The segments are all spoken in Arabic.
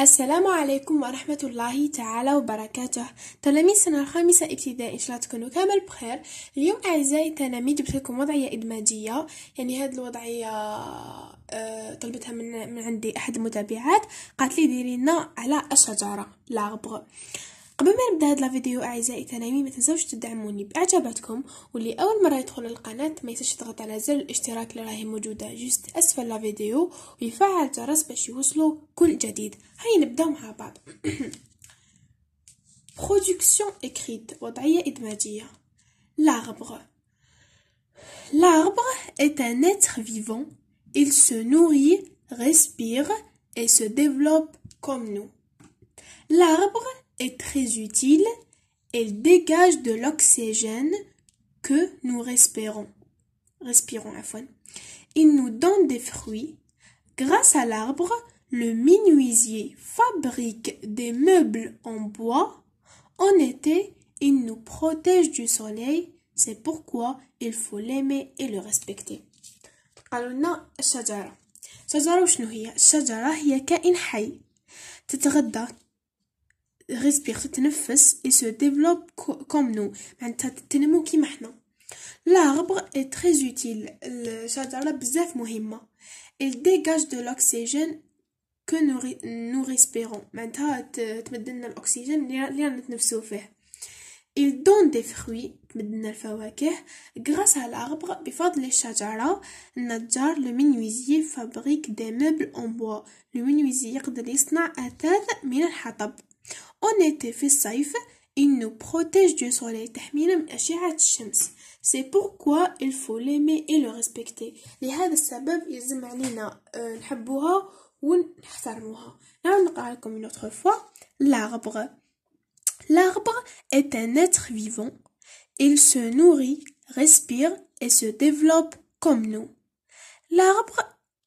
السلام عليكم ورحمة الله تعالى وبركاته تلاميذ سنة الخامسة ابتدائي إن شاء الله تكونوا كامل بخير اليوم أعزائي التلاميذ جبت لكم وضعية إدماجية يعني هذه الوضعية آه، طلبتها من, عندي أحد المتابعات قالت لي ديرينا على الشجرة لاغبغ قبل ما نبدا هاد الفيديو اعزائي تنامي ما تنساوش تدعموني باعجاباتكم واللي اول مره يدخل القناه ما ينساش يضغط على زر الاشتراك اللي راهي موجوده جست اسفل لا فيديو ويفعل الجرس باش يوصلوا كل جديد هيا نبداو مع بعض برودكسيون اكريت وضعيه ادماجيه l'arbre l'arbre est un être vivant il se nourrit respire et se développe comme nous l'arbre très utile. Elle dégage de l'oxygène que nous respirons. Respirons, fond. Il nous donne des fruits. Grâce à l'arbre, le menuisier fabrique des meubles en bois. En été, il nous protège du soleil. C'est pourquoi il faut l'aimer et le respecter. alors ريسبير تتنفس اي سو ديفلوب كوم نو معناتها تنمو كيما حنا لاربر اي تري زوتيل الشجره بزاف مهمه il dégage de l'oxygène que nous nous respirons معناتها تمد لنا الاكسجين اللي رانا نتنفسو فيه il donne des fruits تمد لنا الفواكه grâce à l'arbre بفضل الشجره النجار لو menuisier fabrique des meubles en bois لو menuisier يقدر يصنع اثاث من الحطب On était fait safe, il nous protège du soleil C'est pourquoi il faut l'aimer et le respecter. Euh, une fois. L'arbre. L'arbre est un être vivant. Il se nourrit, respire et se développe comme nous. L'arbre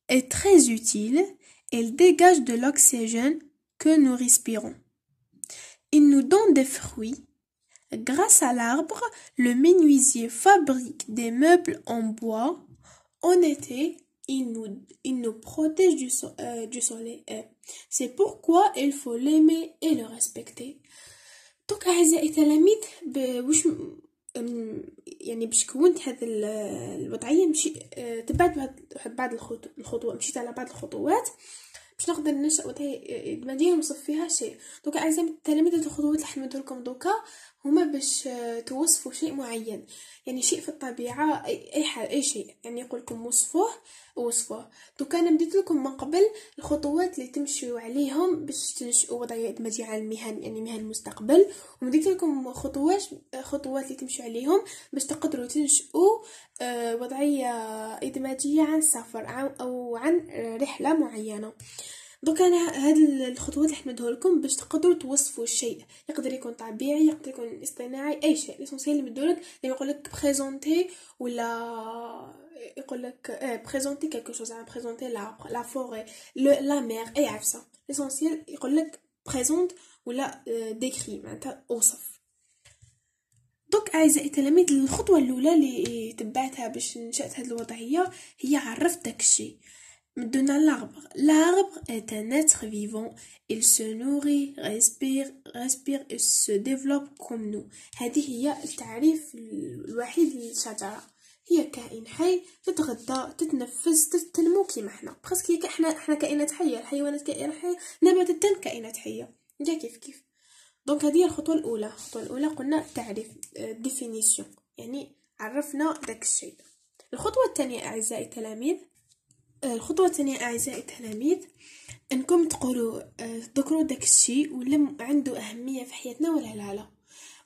est très utile. Il dégage de l'oxygène que nous respirons il nous donne des fruits. Grâce à l'arbre, le menuisier fabrique des meubles en bois. En été, il nous, il nous protège du, euh, du soleil. Euh. C'est pourquoi il faut l'aimer et le respecter. Donc, يعني مشي باش نقدر نشأ المدينة نوصف فيها شيء دوكا اعزائي التلاميذ هاد الخطوات اللي لكم دوكا هما باش توصفوا شيء معين يعني شيء في الطبيعة أي حال أي شيء يعني يقولكم وصفوه وصفوه تو كان بديت لكم من قبل الخطوات اللي تمشيو عليهم باش تنشئوا وضعية مجيعة المهن يعني مهن المستقبل ومديت لكم خطوات خطوات اللي تمشيو عليهم باش تقدروا تنشئوا آه، وضعية إدماجية عن سفر أو عن رحلة معينة دونك انا هاد الخطوات اللي لكم باش تقدروا توصفوا الشيء يقدر يكون طبيعي يقدر يكون اصطناعي اي شيء ليسونسيال اللي مدولك لما يقول لك بريزونتي ولا يقول لك بريزونتي كالكو شوز انا بريزونتي لا لا فوري لا مير اي عفسه ليسونسيال يقول لك بريزونت ولا ديكري آه، معناتها اوصف دوك اعزائي التلاميذ الخطوه الاولى اللي تبعتها باش نشات هذه الوضعيه هي عرفت داك الشيء Maintenant, l'arbre. L'arbre est un être vivant. Il se nourrit, respire, respire et se développe comme nous. هذه هي التعريف الوحيد للشجرة. هي كائن حي تتغذى تتنفس تنمو كيما حنا برسك حنا حنا كائنات حيه الحيوانات كائنات حيه نباتات كائنات حيه جا كيف كيف دونك هذه هي الخطوه الاولى الخطوه الاولى قلنا تعريف ديفينيسيون آه، يعني عرفنا داك الشيء الخطوه الثانيه اعزائي التلاميذ الخطوه الثانيه اعزائي التلاميذ انكم تقولوا آه، تذكروا داك الشيء ولا عنده اهميه في حياتنا ولا لا لا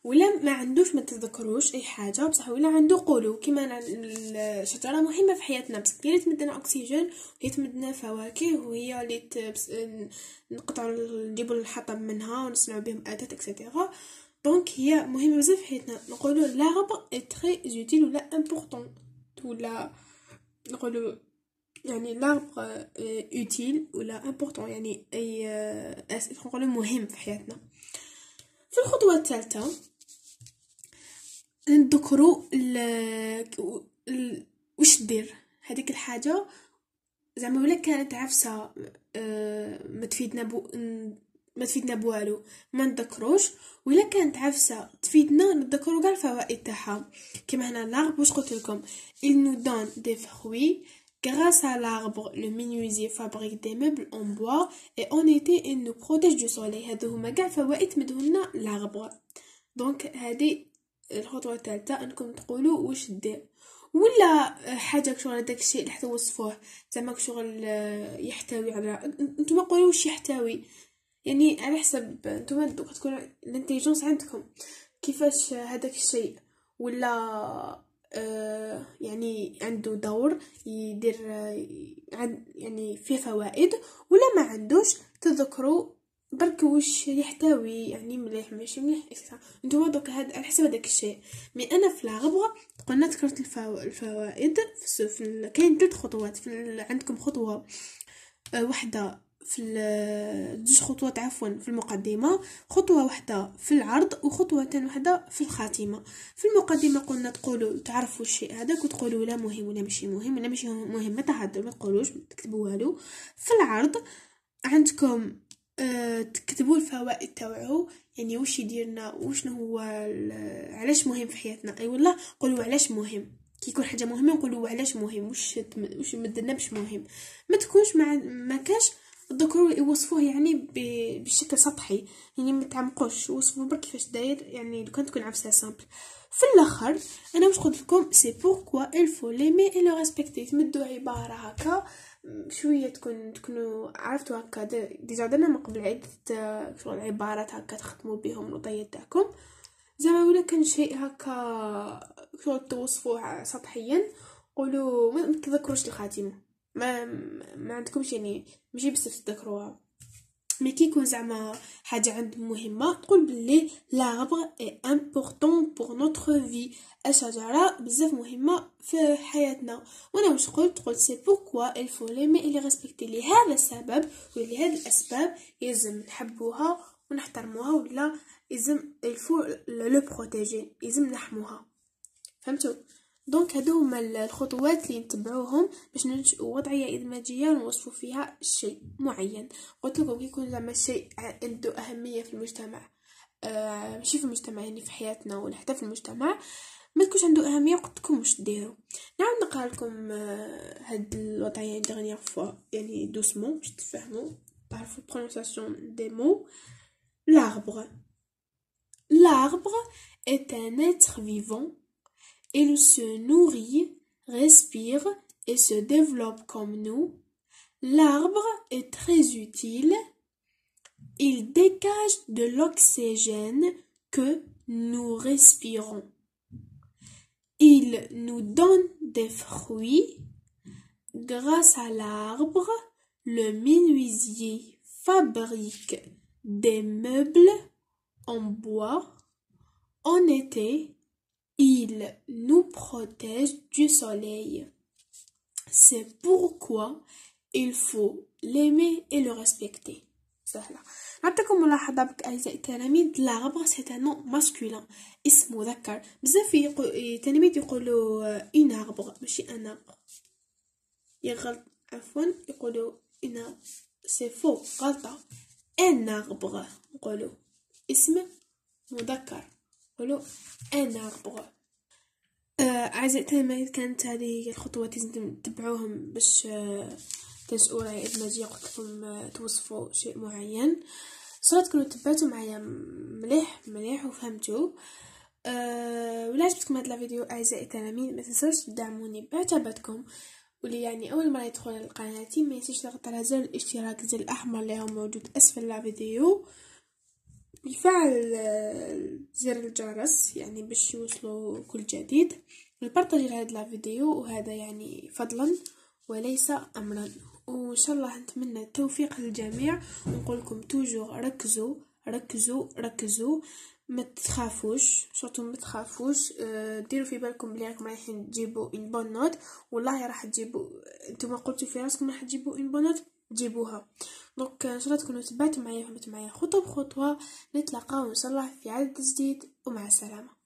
ولا ما عندوش ما تذكروش اي حاجه بصح ولا عنده قولوا كيما الشجره مهمه في حياتنا بصح هي اللي تمدنا اكسجين هي تمدنا فواكه وهي اللي تبس... نقطعوا نجيبوا الحطب منها ونصنعوا بهم اتات اكسيتيرا دونك هي مهمه بزاف في حياتنا نقولوا لا اي تري زوتيل ولا امبورطون ولا نقولوا يعني l'arbre اوتيل ولا امبورطون يعني أي euh, نقولو مهم في حياتنا في الخطوة الثالثة نذكروا ال وش دير هذيك الحاجة زعما ولا كانت عفسة euh, ما تفيدنا بو ما تفيدنا بوالو ما نذكروش ولا كانت عفسه تفيدنا نذكروا كاع الفوائد تاعها كما هنا لاغ واش قلت لكم il nous donne des fruits Grâce à l'arbre, le menuisier fabrique des meubles en bois et en été, il nous protège du soleil. هذو هما كاع فوائد مدهولنا l'arbre. دونك هذه الخطوة الثالثة انكم تقولوا واش دير ولا حاجة كشغل داك الشيء اللي حتى وصفوه زعما كشغل آه، يحتوي على نتوما قولوا واش يحتوي يعني على حسب نتوما دوك تكون الانتيجونس عندكم كيفاش هذاك الشيء ولا عنده دور يدير يعني فيه فوائد ولا ما عندوش تذكروا برك واش يحتوي يعني مليح ماشي مليح نتوما دوك هاد على حسب هداك الشيء مي انا في الغبوه قلنا ذكرت الفو... الفوائد في, في ال... كاين ثلاث خطوات في ال... عندكم خطوه آه، واحده في دوج خطوات عفوا في المقدمة خطوة واحدة في العرض وخطوة واحدة في الخاتمة في المقدمة قلنا تقولوا تعرفوا الشيء هذاك وتقولوا لا مهم ولا ماشي مهم ولا ماشي مهم ما تهدروا ما تقولوش ما تكتبوا والو في العرض عندكم أه تكتبوا الفوائد تاوعو يعني واش يديرنا وشنو هو علاش مهم في حياتنا اي أيوة والله قولوا علاش مهم كي يكون حاجه مهمه نقولوا علاش مهم واش واش مدنا باش مهم ما تكونش ما كاش الذكور يوصفوه يعني بشكل سطحي يعني ما تعمقوش يوصفوه برك كيفاش داير يعني لو كان تكون عفسه سامبل في الاخر انا واش قلت لكم سي بوركوا الفو مي اي لو ريسبكتي تمدوا عباره هكا شويه تكون تكونوا عرفتوا هكا ديجا درنا من قبل عده شغل عبارات هكا تخدموا بهم الوضعيه تاعكم زعما ولا كان شيء هكا شغل توصفوه سطحيا قولوا ما تذكروش الخاتمه ما ما عندكمش يعني ماشي بزاف تذكروها مي كي يكون زعما حاجه عند مهمه تقول بلي لاربر اي امبورطون بور نوتر في الشجره بزاف مهمه في حياتنا وانا واش قلت قلت سي بوكوا الفو مي لي ريسبكتي لهذا السبب ولهذه الاسباب يلزم نحبوها ونحترموها ولا يلزم الفو لو بروتيجي يلزم نحموها فهمتوا دونك هادو هما الخطوات اللي نتبعوهم باش ننشئوا وضعيه ادماجيه ونوصفوا فيها شيء معين قلت لكم كي يكون زعما شيء عنده اهميه في المجتمع آه ماشي في المجتمع يعني في حياتنا ولا حتى في المجتمع ما تكونش عنده اهميه لكم واش ديروا نعاود نقرا لكم آه هاد الوضعيه دغنيير فوا يعني دوسمون باش تفهموا تعرفوا برونونساسيون دي مو l'arbre l'arbre est un être vivant Il se nourrit, respire et se développe comme nous. L'arbre est très utile. Il dégage de l'oxygène que nous respirons. Il nous donne des fruits. Grâce à l'arbre, le menuisier fabrique des meubles en bois. En été, il nous protège du soleil. C'est pourquoi il faut l'aimer et le respecter. سهلة نعطيكم ملاحظة بك أعزائي التلاميذ لا غبغة سيت نو ماسكولان اسم مذكر بزاف التلاميذ يقولوا إن غبغة ماشي أنا يغلط عفوا يقولوا إن سي فو غلطة أنا غبغة نقولوا اسم مذكر نقولو انا غبغو آه، اعزائي التلاميذ كانت هذه هي الخطوات لازم تتبعوهم باش آه تنشئوا راي ادماجيه قلت لكم آه، توصفوا شيء معين صرات تكونوا تبعتوا معايا مليح مليح وفهمتوا آه، ولا عجبتكم هاد الفيديو اعزائي التلاميذ ما تنساوش تدعموني بعتباتكم واللي يعني اول مره يدخل لقناتي ما ينساش يضغط على زر الاشتراك زر الاحمر اللي هو موجود اسفل الفيديو بالفعل زر الجرس يعني باش يوصلوا كل جديد نبارطاجي هاد لا فيديو وهذا يعني فضلا وليس امرا وان شاء الله نتمنى التوفيق للجميع ونقول لكم توجو ركزوا ركزوا ركزوا ما تخافوش سورتو ما تخافوش أه، ديروا في بالكم بلي راكم رايحين تجيبوا اون بون نوت والله راح تجيبوا نتوما قلتوا في راسكم راح تجيبوا اون بون نوت تجيبوها دونك ان شاء الله تكونوا تبعتوا معايا فهمتوا معايا خطوه بخطوه نتلاقاو ان شاء الله في عدد جديد ومع السلامه